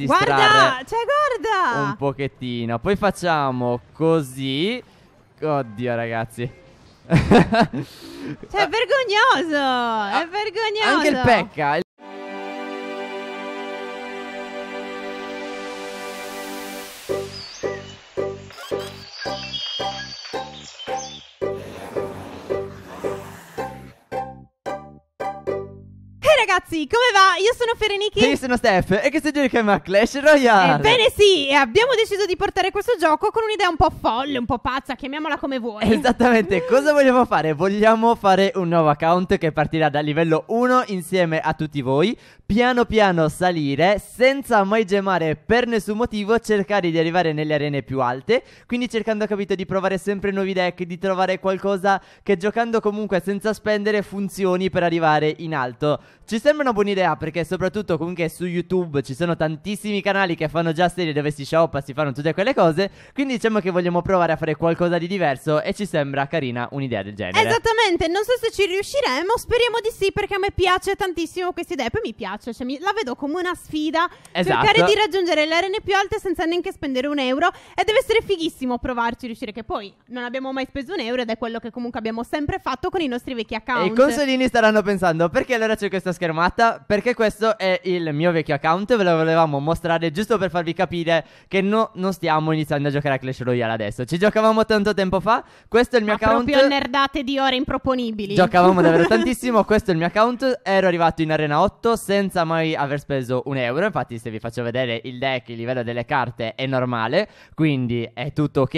guarda, cioè guarda! un pochettino. Poi facciamo così. Oddio, ragazzi. cioè, è vergognoso! È ah, vergognoso! Anche il pecca. ragazzi, come va? Io sono Fereniki. io sono Steph. E questo gioco si chiama Clash Royale. Ebbene eh, sì, e abbiamo deciso di portare questo gioco con un'idea un po' folle, un po' pazza, chiamiamola come vuoi. Esattamente, cosa vogliamo fare? Vogliamo fare un nuovo account che partirà dal livello 1 insieme a tutti voi piano piano salire senza mai gemare per nessun motivo, cercare di arrivare nelle arene più alte, quindi cercando, capito, di provare sempre nuovi deck, di trovare qualcosa che giocando comunque senza spendere funzioni per arrivare in alto. Ci sembra una buona idea perché soprattutto comunque su YouTube ci sono tantissimi canali che fanno già serie dove si shoppa, si fanno tutte quelle cose, quindi diciamo che vogliamo provare a fare qualcosa di diverso e ci sembra carina un'idea del genere. Esattamente, non so se ci riusciremo, speriamo di sì perché a me piace tantissimo questa idea e poi mi piace faccio? Cioè, mi... la vedo come una sfida esatto. cercare di raggiungere le arene più alte senza neanche spendere un euro e deve essere fighissimo provarci, riuscire che poi non abbiamo mai speso un euro ed è quello che comunque abbiamo sempre fatto con i nostri vecchi account. E i consolini staranno pensando perché allora c'è questa schermata? Perché questo è il mio vecchio account, ve lo volevamo mostrare giusto per farvi capire che no, non stiamo iniziando a giocare a Clash Royale adesso. Ci giocavamo tanto tempo fa, questo è il mio Ma account. proprio nerdate di ore improponibili. Giocavamo davvero tantissimo, questo è il mio account, ero arrivato in Arena 8 senza senza mai aver speso un euro. Infatti, se vi faccio vedere il deck, il livello delle carte è normale, quindi è tutto ok.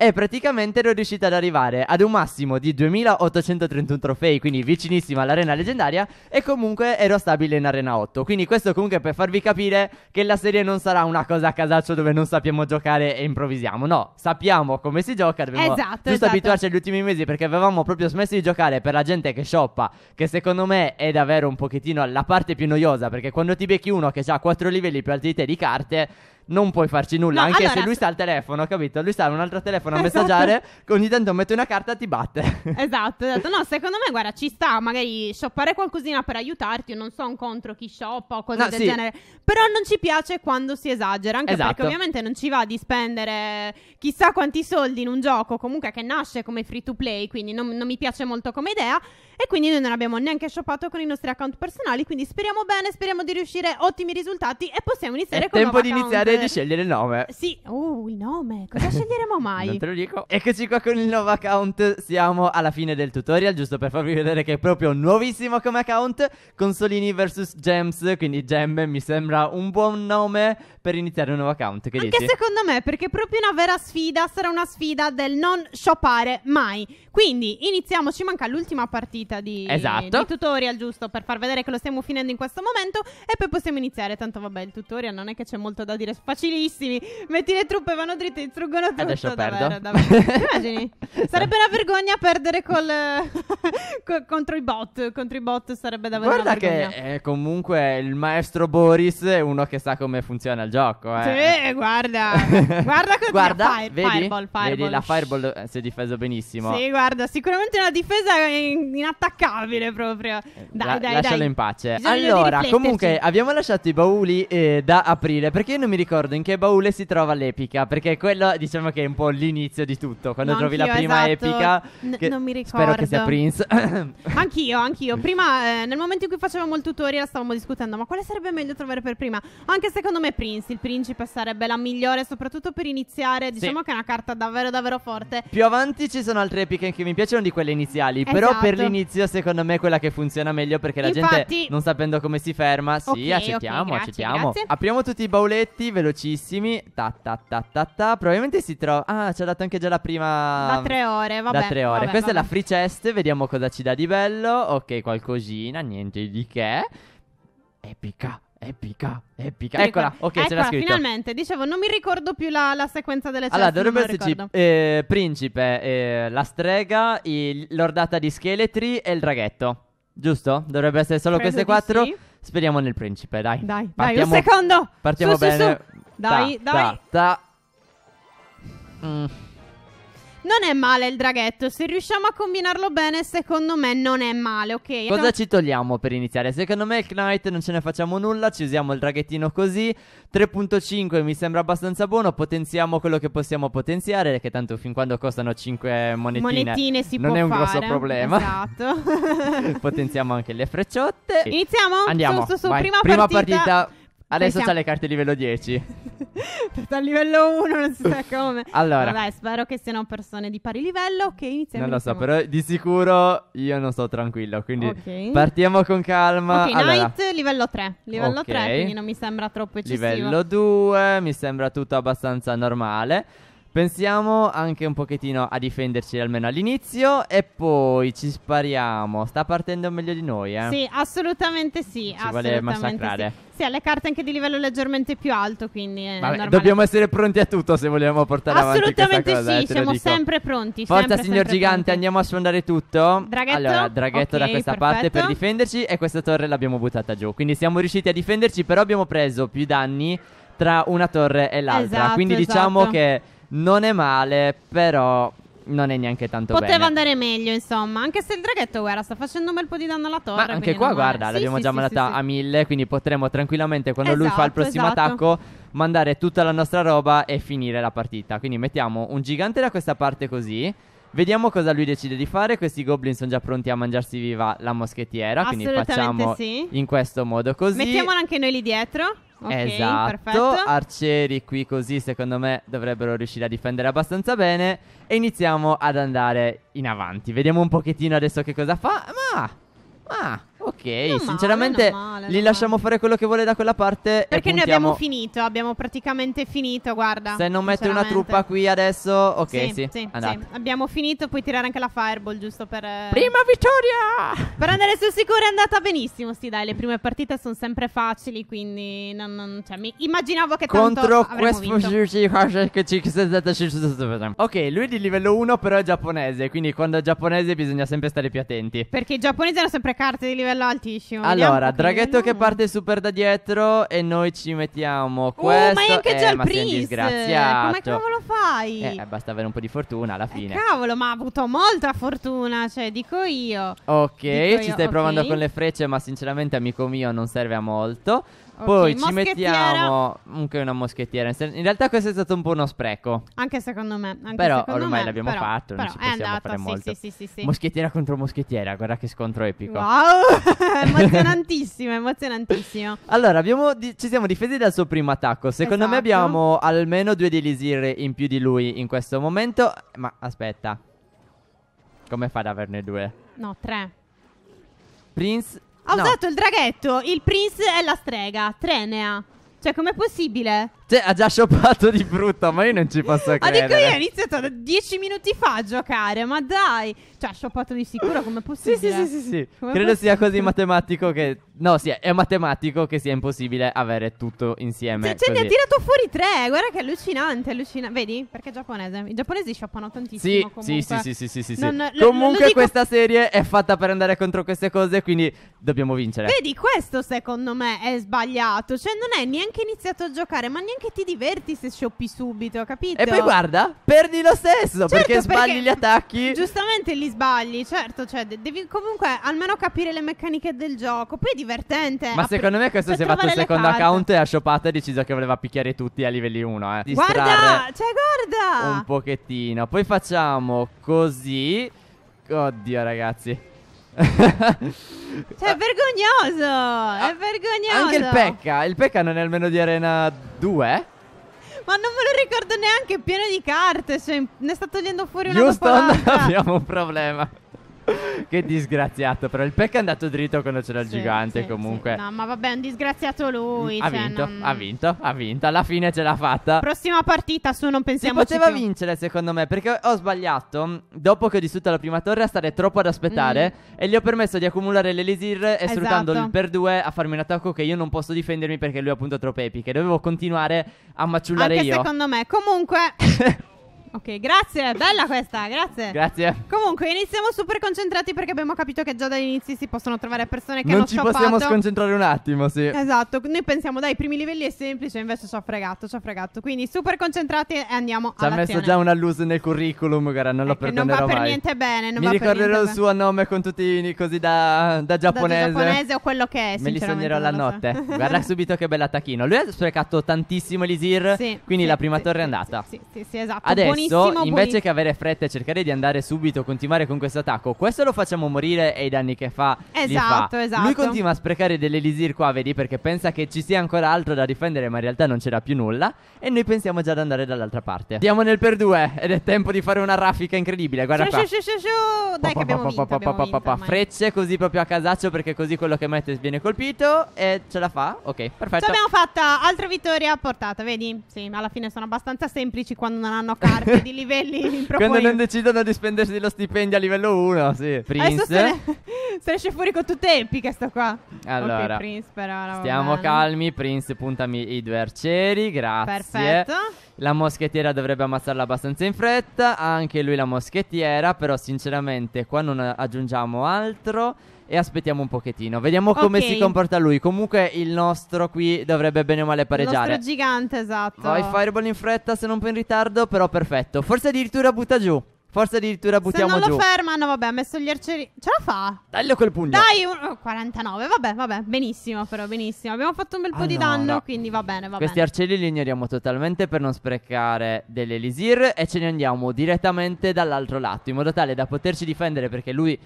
E praticamente ero riuscito ad arrivare ad un massimo di 2831 trofei, quindi vicinissimo all'arena leggendaria. E comunque ero stabile in arena 8. Quindi, questo comunque per farvi capire che la serie non sarà una cosa a casaccio dove non sappiamo giocare e improvvisiamo. No, sappiamo come si gioca. Dobbiamo esatto, giusto esatto. abituarci agli ultimi mesi perché avevamo proprio smesso di giocare per la gente che shoppa. Che secondo me è davvero un pochettino la parte più noiosa perché quando ti becchi uno che ha quattro livelli più alti di te di carte non puoi farci nulla. No, anche allora, se lui sta al telefono, capito? Lui sta a un altro telefono a esatto. messaggiare. Ogni tanto mette una carta e ti batte. Esatto, esatto. No, secondo me, guarda, ci sta magari shoppare qualcosina per aiutarti. non so un contro chi shoppa o cose no, del sì. genere. Però non ci piace quando si esagera. Anche esatto. perché ovviamente non ci va di spendere chissà quanti soldi in un gioco. Comunque che nasce come free to play. Quindi non, non mi piace molto come idea. E quindi noi non abbiamo neanche shoppato con i nostri account personali. Quindi speriamo bene, speriamo di riuscire ottimi risultati. E possiamo iniziare È con tempo di iniziare di scegliere il nome. Sì, uh, il nome. Cosa sceglieremo mai? non te lo dico. Eccoci qua con il nuovo account. Siamo alla fine del tutorial, giusto per farvi vedere che è proprio nuovissimo come account. Consolini vs Gems, quindi Gem mi sembra un buon nome per iniziare un nuovo account. Che Anche dici? secondo me, perché è proprio una vera sfida. Sarà una sfida del non shoppare mai. Quindi iniziamo, ci manca l'ultima partita di, esatto. di tutorial, giusto per far vedere che lo stiamo finendo in questo momento. E poi possiamo iniziare. Tanto vabbè, il tutorial non è che c'è molto da dire facilissimi. Metti le truppe, vanno dritte, distruggono tutto. Adesso davvero, perdo. Davvero. Immagini? sarebbe una vergogna perdere col, contro i bot. Contro i bot sarebbe davvero Guarda una vergogna. Guarda che eh, comunque il maestro Boris è uno che sa come funziona il gioco. Eh. Sì, guarda. guarda cosa guarda, fire, vedi? Fireball, fireball. Vedi, la Fireball eh, si è difesa benissimo. Sì, guarda, sicuramente una difesa in- inattaccabile proprio. Eh, dai, la- dai, lascialo dai. in pace. Bisogna allora, comunque, abbiamo lasciato i bauli eh, da aprire perché io non mi ricordo ricordo in che baule si trova l'epica, perché quello diciamo che è un po' l'inizio di tutto, quando No, trovi la prima esatto. epica. N- che non mi ricordo. Spero che sia Prince. Anch'io, anch'io. Prima, eh, nel momento in cui facevamo il tutorial, stavamo discutendo, ma quale sarebbe meglio trovare per prima? Anche secondo me Prince, il principe, sarebbe la migliore, soprattutto per iniziare. Diciamo che è una carta davvero, davvero forte. Più avanti ci sono altre epiche che mi piacciono di quelle iniziali, però per esatto. l'inizio secondo me è quella che funziona meglio perché la Infatti- gente non sapendo come si ferma, sì, Ok, accettiamo, ok, grazie, accettiamo. grazie. Apriamo tutti i bauletti, velocissimi. Ta, ta, ta, ta, ta. Probabilmente si trova. Ah, ci ha dato anche già la prima. Da tre ore, vabbè. Da tre ore. Vabbè, Questa vabbè. è la free chest. Vediamo cosa ci dà di bello. Ok, qualcosina, niente di che. Epica. Epica, epica. Eccola, ok, eccola, ce l'ha scritto. Finalmente, dicevo, non mi ricordo più la, la sequenza delle celle. Allora, dovrebbe esserci eh, Principe, eh, la strega, il, l'ordata di scheletri e il draghetto. Giusto? Dovrebbe essere solo Credo queste quattro. Sì. Speriamo nel principe, dai. Dai, partiamo, dai, un secondo. Partiamo su, bene. Su, su. Dai, da, dai. Da, da. Mm. Non è male il draghetto, se riusciamo a combinarlo bene, secondo me non è male, ok? Cosa ci togliamo per iniziare? Secondo me il Knight non ce ne facciamo nulla, ci usiamo il draghettino così. 3.5 mi sembra abbastanza buono, potenziamo quello che possiamo potenziare, che tanto fin quando costano 5 monetine, monetine si non può è un fare. grosso problema. Esatto. potenziamo anche le frecciotte. Iniziamo? Andiamo. Su, su, su, prima, prima partita, partita Adesso siamo... c'ha le carte livello 10. Dal livello 1 non si sa come. Allora. Vabbè, spero che siano persone di pari livello che iniziano. Non lo so, però di sicuro io non sto tranquillo, quindi okay. partiamo con calma. Ok, allora. Knight livello 3. Livello okay. 3, quindi non mi sembra troppo eccessivo. Livello 2, mi sembra tutto abbastanza normale. Pensiamo anche un pochettino a difenderci almeno all'inizio e poi ci spariamo. Sta partendo meglio di noi, eh? Sì, assolutamente sì. Ci assolutamente vuole massacrare. Sì. Sì, ha le carte anche di livello leggermente più alto, quindi è Vabbè, dobbiamo essere pronti a tutto se vogliamo portare avanti questa cosa. Assolutamente eh, sì, eh, siamo sempre pronti. Forza sempre, signor sempre gigante, pronti. andiamo a sfondare tutto. Draghetto. Allora, draghetto okay, da questa perfetto. parte per difenderci e questa torre l'abbiamo buttata giù. Quindi siamo riusciti a difenderci, però abbiamo preso più danni tra una torre e l'altra. Esatto, quindi diciamo esatto. diciamo che non è male, però non è neanche tanto Poteva bene. andare meglio, insomma. Anche se il draghetto, guarda, sta facendo un bel po' di danno alla torre. Ma anche qua, guarda, male. l'abbiamo sì, già sì, mandata sì, a mille, Quindi potremo tranquillamente, quando esatto, lui fa il esatto, prossimo esatto. attacco, mandare tutta la nostra roba e finire la partita. Quindi mettiamo un gigante da questa parte così. Vediamo cosa lui decide di fare. Questi goblin sono già pronti a mangiarsi viva la moschettiera. Quindi facciamo sì. in questo modo così. Mettiamola anche noi lì dietro. Okay, esatto, perfetto. arcieri qui così secondo me dovrebbero riuscire a difendere abbastanza bene e iniziamo ad andare in avanti. Vediamo un pochettino adesso che cosa fa. Ma, ma, Ok, non sinceramente male, male, li lasciamo fare quello che vuole da quella parte. Perché noi abbiamo finito, abbiamo praticamente finito, guarda. Se non mette una truppa qui adesso, ok, sì. Sì, sì, sì, Abbiamo finito, puoi tirare anche la fireball, giusto per... Prima vittoria! Per andare sul sicuro è andata benissimo, sì dai, le prime partite sono sempre facili, quindi... Non, non, cioè, mi immaginavo che tanto Contro questo... Ok, lui è di livello 1 però è giapponese, quindi quando è giapponese bisogna sempre stare più attenti. Perché i giapponesi hanno sempre carte di livello 1 livello altissimo. Allora, draghetto che parte super da dietro e noi ci mettiamo oh, questo. ma è anche già eh, il Prince. disgraziato. che cavolo fai? Eh, eh, basta avere un po' di fortuna alla eh, fine. Eh, cavolo, ma ha avuto molta fortuna, cioè, dico io. Ok, dico ci stai io, provando con le frecce, ma sinceramente, amico mio, non serve a molto. Poi ci mettiamo anche una moschettiera. In realtà questo è stato un po' uno spreco. Anche secondo me. Anche però secondo ormai me, l'abbiamo però, fatto, però non ci possiamo andata, fare sì, molto. Sì, sì, sì, Moschettiera contro moschettiera, guarda che scontro epico. Wow! emozionantissimo, emozionantissimo. Allora, di- ci siamo difesi dal suo primo attacco. Secondo esatto. me abbiamo almeno due di Lisir in più di lui in questo momento. Ma aspetta. Come fa ad averne due? No, tre. Prince ha no. usato il draghetto, il prince e la strega. Trenea. Cioè, com'è possibile? Cioè, ha già shoppato di frutta, ma io non ci posso credere. Ma dico io ho iniziato dieci minuti fa a giocare, ma dai! Cioè, ha shoppato di sicuro, come possibile? sì, sì, sì, sì, sì. Credo possibile? sia così matematico che... No, sì, è matematico che sia impossibile avere tutto insieme Cioè, cioè ne ha tirato fuori tre, guarda che allucinante, allucinante. Vedi? Perché è giapponese. I giapponesi shoppano tantissimo, sì, sì, sì, sì, sì, sì, sì, non, lo, comunque dico... questa serie è fatta per andare contro queste cose, quindi dobbiamo vincere. Vedi, questo secondo me è sbagliato. Cioè, non è neanche iniziato a giocare, ma neanche neanche ti diverti se shoppi subito, capito? E poi guarda, perdi lo stesso certo, perché sbagli perché gli attacchi. Giustamente li sbagli, certo. Cioè, devi comunque almeno capire le meccaniche del gioco. Poi è divertente. Ma secondo me questo si è fatto il secondo carte. account e ha shoppato e ha deciso che voleva picchiare tutti a livelli 1. Eh. guarda, cioè, guarda. Un pochettino. Poi facciamo così. Oddio, ragazzi. cioè, è vergognoso! Ah, è vergognoso! Anche il Pecca, il Pecca non è almeno di Arena 2? Ma non me lo ricordo neanche, è pieno di carte, cioè, ne sta togliendo fuori una Houston, dopo l'altra. abbiamo un problema. che disgraziato, però il Peck è andato dritto quando c'era il gigante sì, comunque. Sì. No, ma vabbè, è un disgraziato lui. Mm, ha cioè, vinto, non... ha vinto, ha vinto. Alla fine ce l'ha fatta. Prossima partita su non pensiamo. Si poteva vincere secondo me perché ho sbagliato, dopo che ho distrutto la prima torre, a stare troppo ad aspettare mm. e gli ho permesso di accumulare l'elisir e esatto. sfruttando il per due a farmi un attacco che io non posso difendermi perché lui è appunto troppo epiche. Dovevo continuare a macciullare Anche io. secondo me. Comunque... Ok, grazie, bella questa, grazie. Grazie. Comunque, iniziamo super concentrati perché abbiamo capito che già dall'inizio si possono trovare persone che non hanno ci stoppato. possiamo sconcentrare un attimo, sì. Esatto, noi pensiamo dai, i primi livelli è semplice, invece ci ho fregato, ci ho fregato. Quindi super concentrati e andiamo a. Ci ha messo già una luce nel curriculum, cara, non lo Che ecco, perdonerò non va mai. per niente bene, non Mi va per ricorderò il suo nome con tutti i ni- così da, da Da giapponese. o quello che è, Me li sinceramente, sognerò la non so. notte. Guarda subito che bella tacchino. Lui ha sprecato tantissimo Elisir, Sì, quindi sì, la prima sì, torre è sì, andata. Sì, sì, sì, esatto. Adesso buonissimo, invece buonissimo. che avere fretta e cercare di andare subito, continuare con questo attacco, questo lo facciamo morire e i danni che fa. Esatto, fa. esatto. Lui continua a sprecare dell'elisir qua, vedi, perché pensa che ci sia ancora altro da difendere, ma in realtà non c'era più nulla. E noi pensiamo già ad andare dall'altra parte. Andiamo nel per due ed è tempo di fare una raffica incredibile. Guarda sciu, qua. Sciu, su, su. Dai, pa, che abbiamo pa, vinto. Pa, abbiamo vinto Frecce così proprio a casaccio, perché così quello che mette viene colpito. E ce la fa? Ok, perfetto. Ce l'abbiamo fatta. Altra vittoria a portata, vedi? Sì, ma alla fine sono abbastanza semplici quando non hanno carte. di livelli Quando non decidono di spendersi lo stipendio a livello 1, sì. Prince. Se se ne esce fuori con tutte epiche sto qua. Allora, okay, Prince però, Stiamo calmi, Prince puntami i due arcieri, grazie. Perfetto. La moschettiera dovrebbe ammazzarla abbastanza in fretta, anche lui la moschettiera, però sinceramente qua non aggiungiamo altro e aspettiamo un pochettino. Vediamo okay. come si comporta lui. Comunque il nostro qui dovrebbe bene o male pareggiare. Il nostro gigante, esatto. Vai Fireball in fretta se non un po' in ritardo, però perfetto. Forse addirittura butta giù. Forse addirittura buttiamo giù. Se non lo giù. No vabbè, ha messo gli arcieri. Ce la fa? Taglio quel pugno. Dai, un... 49. Vabbè, vabbè, benissimo però, benissimo. Abbiamo fatto un bel po' ah, di no, danno, no. quindi va bene, va Questi bene. arcieri li ignoriamo totalmente per non sprecare dell'elisir e ce ne andiamo direttamente dall'altro lato, in modo tale da poterci difendere perché lui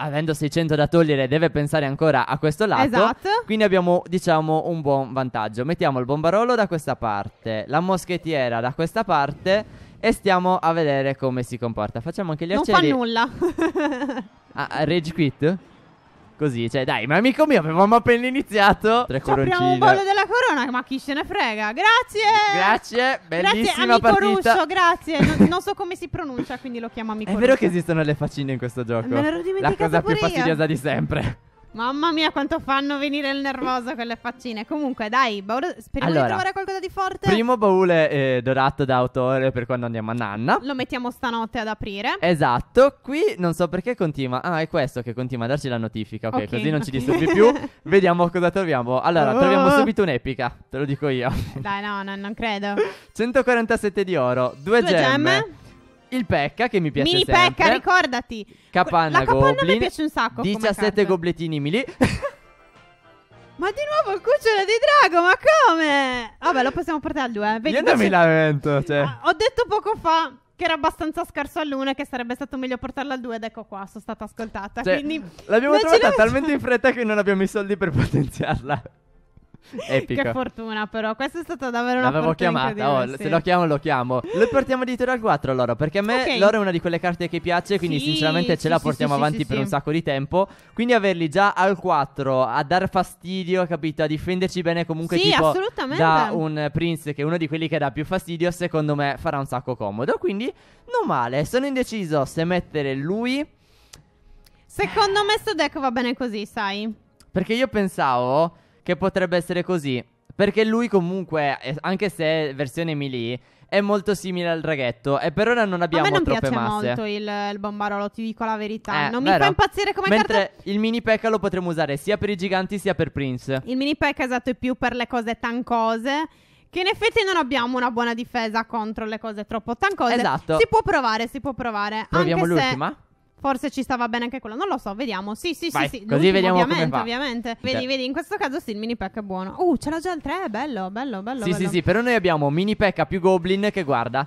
avendo 600 da togliere deve pensare ancora a questo lato. Esatto. Quindi abbiamo, diciamo, un buon vantaggio. Mettiamo il bombarolo da questa parte, la moschettiera da questa parte e stiamo a vedere come si comporta. Facciamo anche gli non aceri. Non fa nulla. Ah, ah, rage quit? Così, cioè, dai, ma amico mio, avevamo appena iniziato. Tre coroncine. Apriamo un bollo della corona, ma chi se ne frega. Grazie. Grazie, bellissima grazie, amico partita. russo, grazie. Non, non, so come si pronuncia, quindi lo chiamo amico È russo. È vero che esistono le faccine in questo gioco. Me l'ero dimenticato La cosa più io. fastidiosa di sempre. Mamma mia, quanto fanno venire il nervoso quelle faccine. Comunque, dai, baule... speriamo allora, di trovare qualcosa di forte. Primo baule eh, dorato da autore per quando andiamo a nanna. Lo mettiamo stanotte ad aprire. Esatto. Qui non so perché continua. Ah, è questo che continua a darci la notifica. Ok, okay. così non ci disturbi più. Vediamo cosa troviamo. Allora, oh. troviamo subito un'epica. Te lo dico io. dai, no, no non credo. 147 di oro, 2 gemme. gemme il Pecca che mi piace Mini sempre. Pecca, ricordati. Capanna, la capanna mi piace un sacco 17 gobletini mili. ma di nuovo il cucciolo di drago, ma come? Vabbè, lo possiamo portare al 2. Eh. Vedi, Io non mi lamento, ah, cioè. Ho detto poco fa che era abbastanza scarso all'1 e che sarebbe stato meglio portarla al 2 ed ecco qua, sono stata ascoltata. Cioè, quindi l'abbiamo trovata talmente in fretta che non abbiamo i soldi per potenziarla. Epico. Che fortuna, però. Questa è stata davvero una L'avevo chiamata. Oh, sì. Se lo chiamo, lo chiamo. Lo portiamo addirittura al 4, Loro. Perché a me okay. Loro è una di quelle carte che piace. Quindi, sì, sinceramente, sì, ce la portiamo avanti per un sacco di tempo. Quindi, averli già al 4 a dar fastidio, capito? A difenderci bene, comunque, sì, tipo da un Prince che è uno di quelli che dà più fastidio. Secondo me, farà un sacco comodo. Quindi, non male. Sono indeciso se mettere lui. Secondo me, sto deck va bene così, sai? Perché io pensavo che potrebbe essere così. Perché lui comunque, eh, anche se è versione melee, è molto simile al draghetto e per ora non abbiamo troppe masse. A me non piace masse. molto il, il, bombarolo, ti dico la verità. Eh, non vero. mi fa impazzire come Mentre carta... il mini pekka lo potremmo usare sia per i giganti sia per Prince. Il mini pekka esatto è più per le cose tancose. Che in effetti non abbiamo una buona difesa contro le cose troppo tancose. Esatto. Si può provare, si può provare. Proviamo anche l'ultima. Se Forse ci stava bene anche quello, non lo so, vediamo. Sì, sì, Vai, sì, sì. Così vediamo ovviamente, ovviamente. Cioè vedi, vedi, in questo caso sì, il mini pack è buono. Uh, ce l'ho già il 3, bello, bello, bello. Sì, bello. sì, sì, però noi abbiamo mini pack a più goblin che guarda.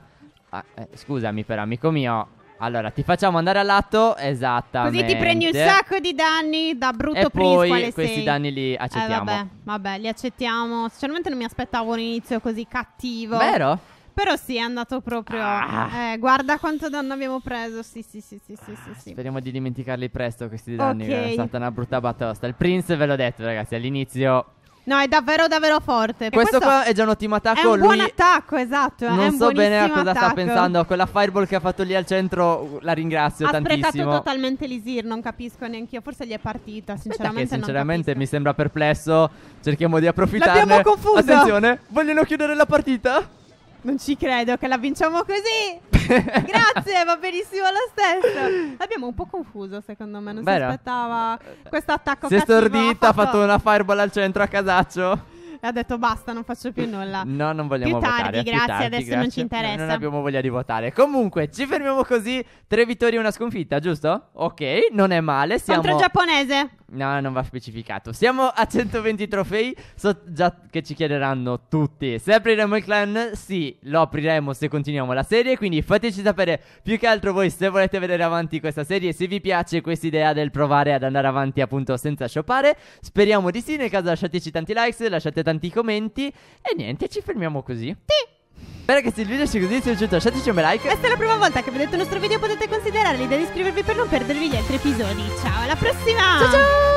Ah, eh, scusami però, amico mio, allora, ti facciamo andare a lato, esattamente. Così ti prendi un sacco di danni da brutto e poi questi sei. danni li eh, accettiamo. Eh, vabbè, vabbè, li accettiamo. Sinceramente non mi aspettavo un inizio così cattivo. Vero? Però sì, è andato proprio. Ah. Eh, guarda quanto danno abbiamo preso. Sì, sì, sì, sì, sì, sì, sì. Speriamo di dimenticarli presto questi danni. Okay. È stata una brutta batosta. Il Prince ve l'ho detto, ragazzi, all'inizio. No, è davvero davvero forte. Questo, questo, qua è già un ottimo attacco. È un buon attacco, esatto. Non so bene a cosa attacco. sta pensando. Quella fireball che ha fatto lì al centro, uh, la ringrazio ha tantissimo. Ha sprecato totalmente l'Isir, non capisco neanche io. Forse gli è partita, sinceramente. Che, sinceramente mi sembra perplesso. Cerchiamo di approfittarne. L'abbiamo confuso. Attenzione, vogliono chiudere la partita. Non ci credo che la vinciamo così. Grazie, va benissimo lo stesso. L'abbiamo un po' confuso, secondo me. Non Beh, si aspettava questo attacco. Si è stordita, ha fatto... fatto una fireball al centro a casaccio e ha detto basta, non faccio più nulla. No, non vogliamo più tardi, votare. Grazie, più tardi, adesso grazie. non ci interessa. No, non abbiamo voglia di votare. Comunque, ci fermiamo così. Tre vittorie e una sconfitta, giusto? Ok, non è male. Siamo... Contro il giapponese. No, non va specificato. Siamo a 120 trofei. So già che ci chiederanno tutti. Se apriremo il clan? Sì, lo apriremo se continuiamo la serie. Quindi fateci sapere più che altro voi se volete vedere avanti questa serie. Se vi piace questa idea del provare ad andare avanti appunto senza shoppare. Speriamo di sì. Nel caso lasciateci tanti likes, lasciate tanti commenti. E niente, ci fermiamo così. Sì. Spero che se il video sia così, se vi è piaciuto lasciateci un bel like. Questa è la prima volta che vedete il nostro video, potete considerare l'idea di iscrivervi per non perdervi gli altri episodi. Ciao, alla prossima! Ciao ciao!